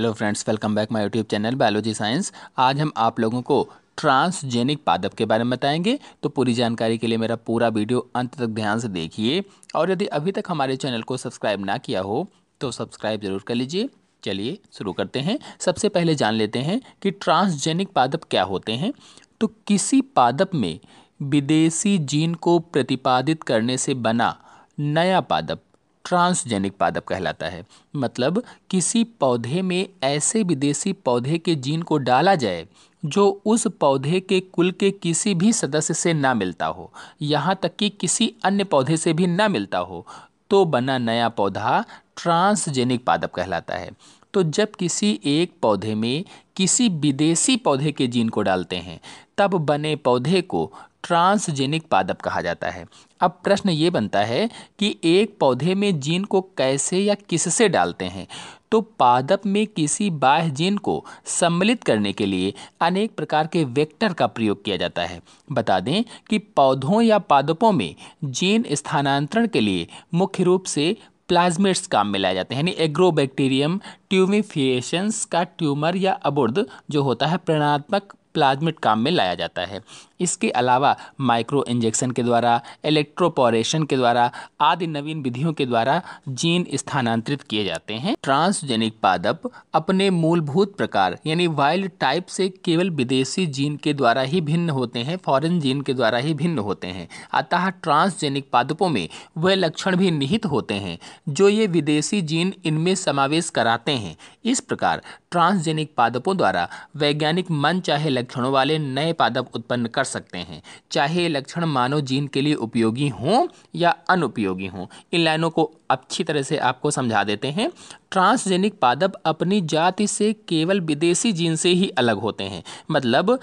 hello friends welcome back my YouTube channel biology science आज हम आप लोगों को ट्रांसजेनिक पादप के बारे में बताएंगे तो पूरी जानकारी के लिए मेरा पूरा वीडियो अंत तक ध्यान से देखिए और यदि अभी तक हमारे चैनल को सब्सक्राइब ना किया हो तो सब्सक्राइब ज़रूर कर लीजिए चलिए शुरू करते हैं सबसे पहले जान लेते हैं कि ट्रांसजेनिक पादप क्या होते हैं तो किसी पादप में विदेशी जीन को प्रतिपादित करने से बना नया पादप ट्रांसजेनिक पादप कहलाता है मतलब किसी पौधे में ऐसे विदेशी पौधे के जीन को डाला जाए जो उस पौधे के कुल के किसी भी सदस्य से ना मिलता हो यहाँ तक कि किसी अन्य पौधे से भी ना मिलता हो तो बना नया पौधा ट्रांसजेनिक पादप कहलाता है तो जब किसी एक पौधे में किसी विदेशी पौधे के जीन को डालते हैं तब बने पौधे को ट्रांसजेनिक पादप कहा जाता है अब प्रश्न ये बनता है कि एक पौधे में जीन को कैसे या किससे डालते हैं तो पादप में किसी बाह्य जीन को सम्मिलित करने के लिए अनेक प्रकार के वेक्टर का प्रयोग किया जाता है बता दें कि पौधों या पादपों में जीन स्थानांतरण के लिए मुख्य रूप से प्लाज्मेट्स काम में लाए जाते हैं यानी एग्रोबैक्टीरियम ट्यूमिफिएशंस का ट्यूमर या अबुर्द जो होता है प्रेरणात्मक प्लाज्मिड काम में लाया जाता है इसके अलावा माइक्रो इंजेक्शन के द्वारा इलेक्ट्रोपोरेशन के द्वारा आदि नवीन विधियों के द्वारा जीन स्थानांतरित किए जाते हैं ट्रांसजेनिक पादप अपने मूलभूत प्रकार यानी वाइल्ड टाइप से केवल विदेशी जीन के द्वारा ही भिन्न होते हैं फॉरेन जीन के द्वारा ही भिन्न होते हैं अतः ट्रांसजेनिक पादपों में वह लक्षण भी निहित होते हैं जो ये विदेशी जीन इनमें समावेश कराते हैं इस प्रकार ट्रांसजेनिक पादपों द्वारा वैज्ञानिक मन चाहे लक्षणों वाले नए पादप उत्पन्न कर सकते हैं चाहे लक्षण मानव जीन के लिए उपयोगी हों या अनुपयोगी हों इन लाइनों को अच्छी तरह से आपको समझा देते हैं ट्रांसजेनिक पादप अपनी जाति से केवल विदेशी जीन से ही अलग होते हैं मतलब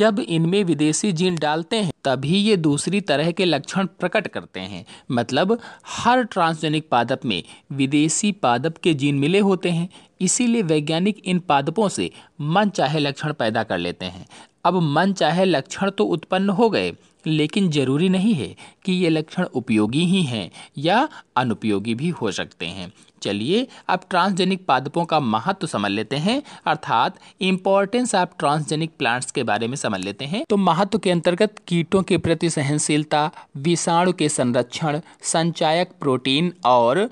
जब इनमें विदेशी जीन डालते हैं तभी ये दूसरी तरह के लक्षण प्रकट करते हैं मतलब हर ट्रांसजेनिक पादप में विदेशी पादप के जीन मिले होते हैं इसीलिए वैज्ञानिक इन पादपों से मन चाहे लक्षण पैदा कर लेते हैं अब मन चाहे लक्षण तो उत्पन्न हो गए लेकिन जरूरी नहीं है कि ये लक्षण उपयोगी ही हैं या अनुपयोगी भी हो सकते हैं चलिए अब ट्रांसजेनिक पादपों का महत्व तो समझ लेते हैं अर्थात इम्पॉर्टेंस आप ट्रांसजेनिक प्लांट्स के बारे में समझ लेते हैं तो महत्व के अंतर्गत कीटों के प्रति सहनशीलता विषाणु के संरक्षण संचायक प्रोटीन और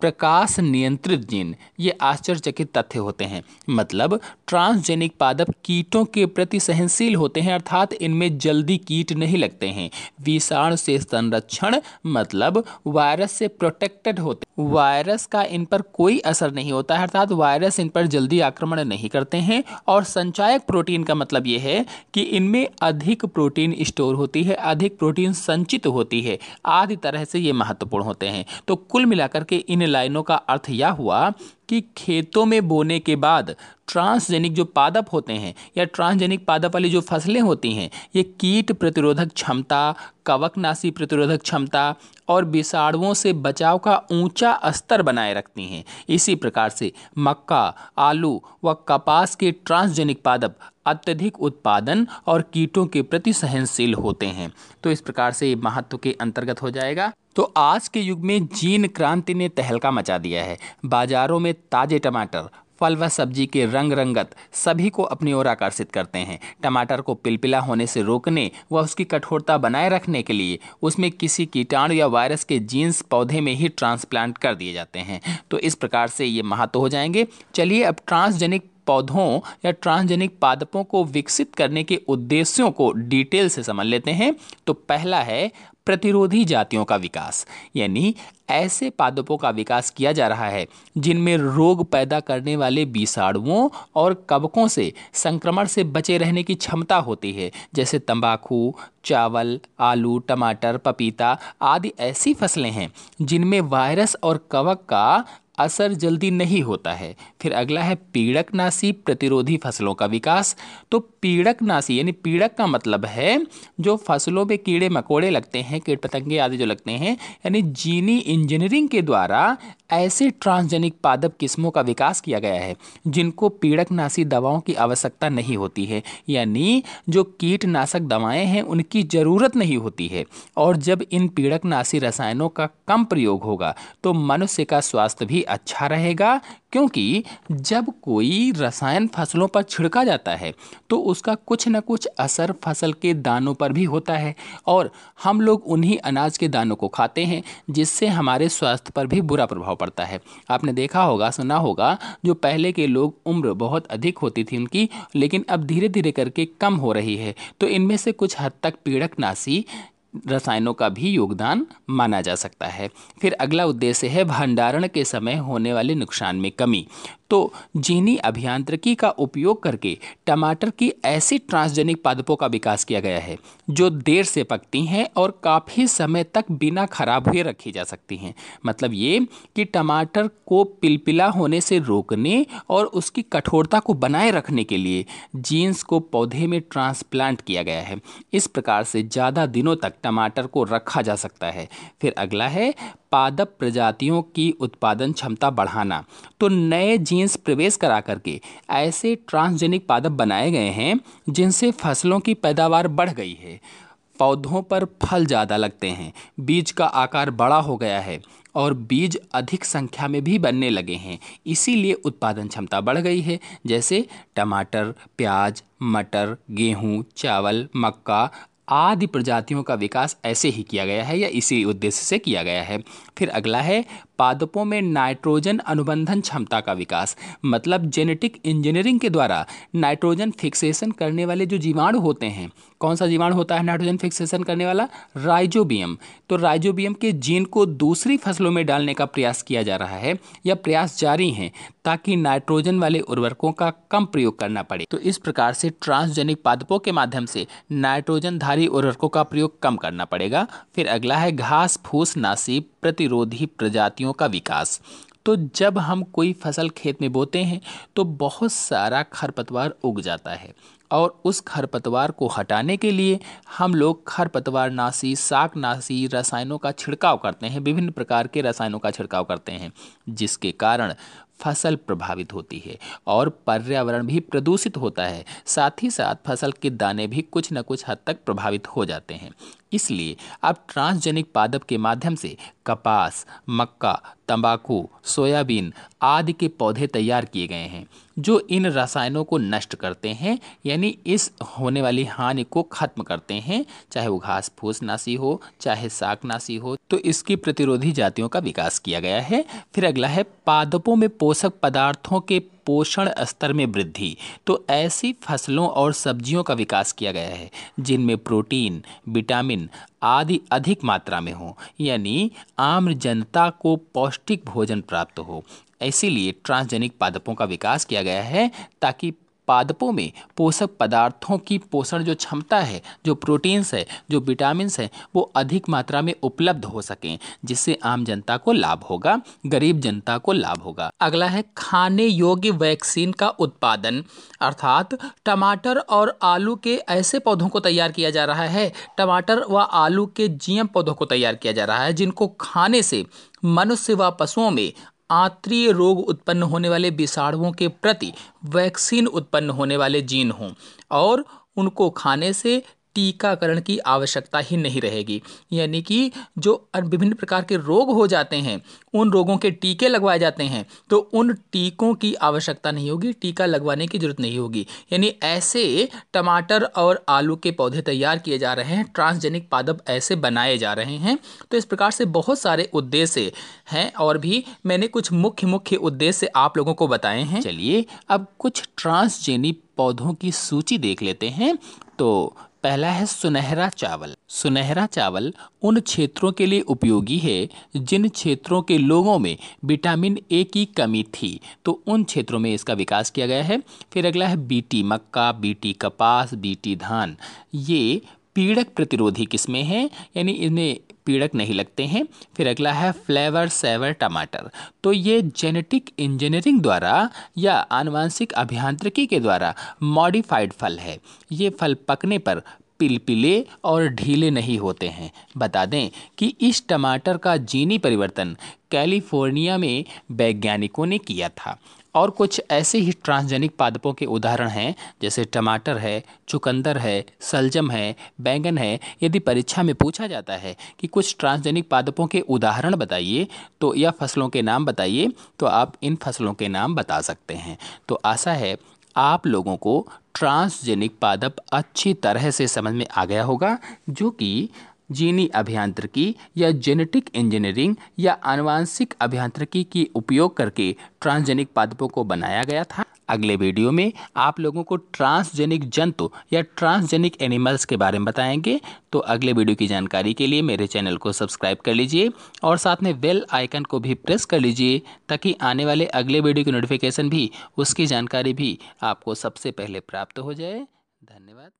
प्रकाश नियंत्रित जीन ये आश्चर्यचकित तथ्य होते हैं मतलब ट्रांसजेनिक पादप कीटों के प्रति सहनशील होते हैं अर्थात इनमें जल्दी कीट नहीं लगते हैं विषाणु से संरक्षण मतलब वायरस से प्रोटेक्टेड होते वायरस का इन पर कोई असर नहीं होता है अर्थात वायरस इन पर जल्दी आक्रमण नहीं करते हैं और संचायक प्रोटीन का मतलब ये है कि इनमें अधिक प्रोटीन स्टोर होती है अधिक प्रोटीन संचित होती है आदि तरह से ये महत्वपूर्ण होते हैं तो कुल मिलाकर के इन लाइनों का अर्थ यह हुआ कि खेतों में बोने के बाद ट्रांसजेनिक जो पादप होते हैं या ट्रांसजेनिक पादप वाली जो फसलें होती हैं ये कीट प्रतिरोधक क्षमता कवकनाशी प्रतिरोधक क्षमता और विषाणुओं से बचाव का ऊंचा स्तर बनाए रखती हैं इसी प्रकार से मक्का आलू व कपास के ट्रांसजेनिक पादप अत्यधिक उत्पादन और कीटों के प्रति सहनशील होते हैं तो इस प्रकार से ये महत्व के अंतर्गत हो जाएगा तो आज के युग में जीन क्रांति ने तहलका मचा दिया है बाजारों में ताज़े टमाटर फल व सब्जी के रंग रंगत सभी को अपनी ओर आकर्षित करते हैं टमाटर को पिलपिला होने से रोकने व उसकी कठोरता बनाए रखने के लिए उसमें किसी कीटाणु या वायरस के जीन्स पौधे में ही ट्रांसप्लांट कर दिए जाते हैं तो इस प्रकार से ये महत्व हो जाएंगे चलिए अब ट्रांसजेनिक पौधों या ट्रांसजेनिक पादपों को विकसित करने के उद्देश्यों को डिटेल से समझ लेते हैं तो पहला है प्रतिरोधी जातियों का विकास यानी ऐसे पादपों का विकास किया जा रहा है जिनमें रोग पैदा करने वाले विषाणुओं और कवकों से संक्रमण से बचे रहने की क्षमता होती है जैसे तंबाकू चावल आलू टमाटर पपीता आदि ऐसी फसलें हैं जिनमें वायरस और कवक का असर जल्दी नहीं होता है फिर अगला है पीड़क नासी प्रतिरोधी फसलों का विकास तो पीड़क नासी यानी पीड़क का मतलब है जो फसलों में कीड़े मकोड़े लगते हैं कीट पतंगे आदि जो लगते हैं यानी जीनी इंजीनियरिंग के द्वारा ऐसे ट्रांसजेनिक पादप किस्मों का विकास किया गया है जिनको पीड़कनाशी दवाओं की आवश्यकता नहीं होती है यानी जो कीटनाशक दवाएं हैं उनकी ज़रूरत नहीं होती है और जब इन पीड़कनाशी रसायनों का कम प्रयोग होगा तो मनुष्य का स्वास्थ्य भी अच्छा रहेगा क्योंकि जब कोई रसायन फसलों पर छिड़का जाता है तो उसका कुछ ना कुछ असर फसल के दानों पर भी होता है और हम लोग उन्हीं अनाज के दानों को खाते हैं जिससे हमारे स्वास्थ्य पर भी बुरा प्रभाव पड़ता है आपने देखा होगा सुना होगा जो पहले के लोग उम्र बहुत अधिक होती थी उनकी लेकिन अब धीरे धीरे करके कम हो रही है तो इनमें से कुछ हद तक पीड़क नासी रसायनों का भी योगदान माना जा सकता है फिर अगला उद्देश्य है भंडारण के समय होने वाले नुकसान में कमी तो जीनी अभियांत्रिकी का उपयोग करके टमाटर की ऐसी ट्रांसजेनिक पादपों का विकास किया गया है जो देर से पकती हैं और काफ़ी समय तक बिना खराब हुए रखी जा सकती हैं मतलब ये कि टमाटर को पिलपिला होने से रोकने और उसकी कठोरता को बनाए रखने के लिए जीन्स को पौधे में ट्रांसप्लांट किया गया है इस प्रकार से ज़्यादा दिनों तक टमाटर को रखा जा सकता है फिर अगला है पादप प्रजातियों की उत्पादन क्षमता बढ़ाना तो नए जीन्स प्रवेश करा करके ऐसे ट्रांसजेनिक पादप बनाए गए हैं जिनसे फसलों की पैदावार बढ़ गई है पौधों पर फल ज़्यादा लगते हैं बीज का आकार बड़ा हो गया है और बीज अधिक संख्या में भी बनने लगे हैं इसीलिए उत्पादन क्षमता बढ़ गई है जैसे टमाटर प्याज मटर गेहूं, चावल मक्का आदि प्रजातियों का विकास ऐसे ही किया गया है या इसी उद्देश्य से किया गया है फिर अगला है पादपों में नाइट्रोजन अनुबंधन क्षमता का विकास मतलब जेनेटिक इंजीनियरिंग के द्वारा नाइट्रोजन फिक्सेशन करने वाले जो जीवाणु होते हैं कौन सा जीवाणु होता है नाइट्रोजन फिक्सेशन करने वाला राइजोबियम तो राइजोबियम के जीन को दूसरी फसलों में डालने का प्रयास किया जा रहा है या प्रयास जारी हैं ताकि नाइट्रोजन वाले उर्वरकों का कम प्रयोग करना पड़े तो इस प्रकार से ट्रांसजेनिक पादपों के माध्यम से नाइट्रोजनधारी उर्वरकों का प्रयोग कम करना पड़ेगा फिर अगला है घास फूस नासिब प्रतिरोधी प्रजातियों का विकास तो जब हम कोई फसल खेत में बोते हैं तो बहुत सारा खरपतवार उग जाता है और उस खरपतवार को हटाने के लिए हम लोग खरपतवार नाशी साक नाशी रसायनों का छिड़काव करते हैं विभिन्न प्रकार के रसायनों का छिड़काव करते हैं जिसके कारण फसल प्रभावित होती है और पर्यावरण भी प्रदूषित होता है साथ ही साथ फसल के दाने भी कुछ न कुछ हद तक प्रभावित हो जाते हैं इसलिए अब ट्रांसजेनिक पादप के माध्यम से कपास मक्का तंबाकू सोयाबीन आदि के पौधे तैयार किए गए हैं जो इन रसायनों को नष्ट करते हैं यानी इस होने वाली हानि को खत्म करते हैं चाहे वो घास फूस नासी हो चाहे साग नासी हो तो इसकी प्रतिरोधी जातियों का विकास किया गया है फिर अगला है पादपों में पोषक पदार्थों के पोषण स्तर में वृद्धि तो ऐसी फसलों और सब्जियों का विकास किया गया है जिनमें प्रोटीन विटामिन आदि अधिक मात्रा में हो यानी आम जनता को पौष्टिक भोजन प्राप्त हो इसीलिए ट्रांसजेनिक पादपों का विकास किया गया है ताकि पादपों में पोषक पदार्थों की पोषण जो क्षमता है जो प्रोटीन्स है जो विटामिन है वो अधिक मात्रा में उपलब्ध हो सकें जिससे आम जनता को लाभ होगा गरीब जनता को लाभ होगा अगला है खाने योग्य वैक्सीन का उत्पादन अर्थात टमाटर और आलू के ऐसे पौधों को तैयार किया जा रहा है टमाटर व आलू के जीएम पौधों को तैयार किया जा रहा है जिनको खाने से मनुष्य व पशुओं में आत्रीय रोग उत्पन्न होने वाले विषाणुओं के प्रति वैक्सीन उत्पन्न होने वाले जीन हों और उनको खाने से टीकाकरण की आवश्यकता ही नहीं रहेगी यानी कि जो विभिन्न प्रकार के रोग हो जाते हैं उन रोगों के टीके लगवाए जाते हैं तो उन टीकों की आवश्यकता नहीं होगी टीका लगवाने की ज़रूरत नहीं होगी यानी ऐसे टमाटर और आलू के पौधे तैयार किए जा रहे हैं ट्रांसजेनिक पादप ऐसे बनाए जा रहे हैं तो इस प्रकार से बहुत सारे उद्देश्य हैं और भी मैंने कुछ मुख्य मुख्य उद्देश्य आप लोगों को बताए हैं चलिए अब कुछ ट्रांसजेनिक पौधों की सूची देख लेते हैं तो पहला है सुनहरा चावल सुनहरा चावल उन क्षेत्रों के लिए उपयोगी है जिन क्षेत्रों के लोगों में विटामिन ए की कमी थी तो उन क्षेत्रों में इसका विकास किया गया है फिर अगला है बीटी मक्का बीटी कपास बीटी धान ये पीड़क प्रतिरोधी किस्में हैं यानी इन्हें पीड़क नहीं लगते हैं फिर अगला है फ्लेवर सेवर टमाटर तो ये जेनेटिक इंजीनियरिंग द्वारा या आनुवांशिक अभियांत्रिकी के द्वारा मॉडिफाइड फल है ये फल पकने पर पिलपिले और ढीले नहीं होते हैं बता दें कि इस टमाटर का जीनी परिवर्तन कैलिफोर्निया में वैज्ञानिकों ने किया था और कुछ ऐसे ही ट्रांसजेनिक पादपों के उदाहरण हैं जैसे टमाटर है चुकंदर है सलजम है बैंगन है यदि परीक्षा में पूछा जाता है कि कुछ ट्रांसजेनिक पादपों के उदाहरण बताइए तो या फसलों के नाम बताइए तो आप इन फसलों के नाम बता सकते हैं तो आशा है आप लोगों को ट्रांसजेनिक पादप अच्छी तरह से समझ में आ गया होगा जो कि जीनी अभियांत्रिकी या जेनेटिक इंजीनियरिंग या आनुवांशिक अभियांत्रिकी की उपयोग करके ट्रांसजेनिक पादपों को बनाया गया था अगले वीडियो में आप लोगों को ट्रांसजेनिक जंतु या ट्रांसजेनिक एनिमल्स के बारे में बताएंगे तो अगले वीडियो की जानकारी के लिए मेरे चैनल को सब्सक्राइब कर लीजिए और साथ में बेल आइकन को भी प्रेस कर लीजिए ताकि आने वाले अगले वीडियो की नोटिफिकेशन भी उसकी जानकारी भी आपको सबसे पहले प्राप्त हो जाए धन्यवाद